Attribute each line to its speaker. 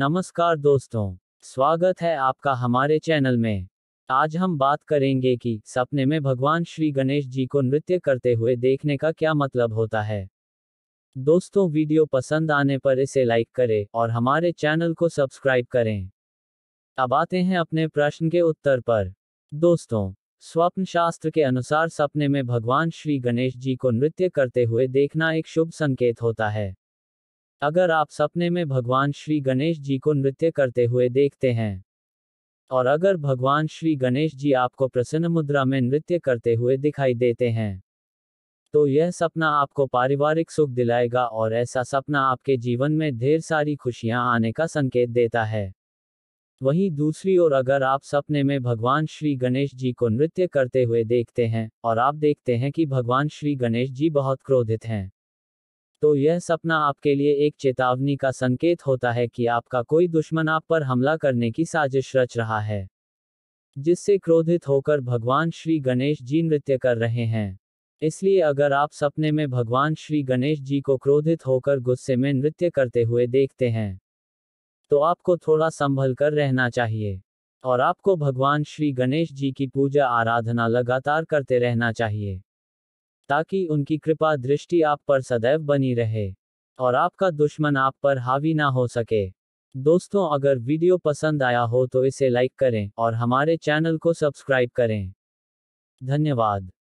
Speaker 1: नमस्कार दोस्तों स्वागत है आपका हमारे चैनल में आज हम बात करेंगे कि सपने में भगवान श्री गणेश जी को नृत्य करते हुए देखने का क्या मतलब होता है दोस्तों वीडियो पसंद आने पर इसे लाइक करें और हमारे चैनल को सब्सक्राइब करें अब आते हैं अपने प्रश्न के उत्तर पर दोस्तों स्वप्न शास्त्र के अनुसार सपने में भगवान श्री गणेश जी को नृत्य करते हुए देखना एक शुभ संकेत होता है अगर आप सपने में भगवान श्री गणेश जी को नृत्य करते हुए देखते हैं और अगर भगवान श्री गणेश जी आपको प्रसन्न मुद्रा में नृत्य करते हुए दिखाई देते हैं तो यह सपना आपको पारिवारिक सुख दिलाएगा और ऐसा सपना आपके जीवन में ढेर सारी खुशियां आने का संकेत देता है वहीं दूसरी ओर अगर आप सपने में भगवान श्री गणेश जी को नृत्य करते हुए देखते हैं और आप देखते हैं कि भगवान श्री गणेश जी बहुत क्रोधित हैं तो यह सपना आपके लिए एक चेतावनी का संकेत होता है कि आपका कोई दुश्मन आप पर हमला करने की साजिश रच रहा है जिससे क्रोधित होकर भगवान श्री गणेश जी नृत्य कर रहे हैं इसलिए अगर आप सपने में भगवान श्री गणेश जी को क्रोधित होकर गुस्से में नृत्य करते हुए देखते हैं तो आपको थोड़ा संभल कर रहना चाहिए और आपको भगवान श्री गणेश जी की पूजा आराधना लगातार करते रहना चाहिए ताकि उनकी कृपा दृष्टि आप पर सदैव बनी रहे और आपका दुश्मन आप पर हावी ना हो सके दोस्तों अगर वीडियो पसंद आया हो तो इसे लाइक करें और हमारे चैनल को सब्सक्राइब करें धन्यवाद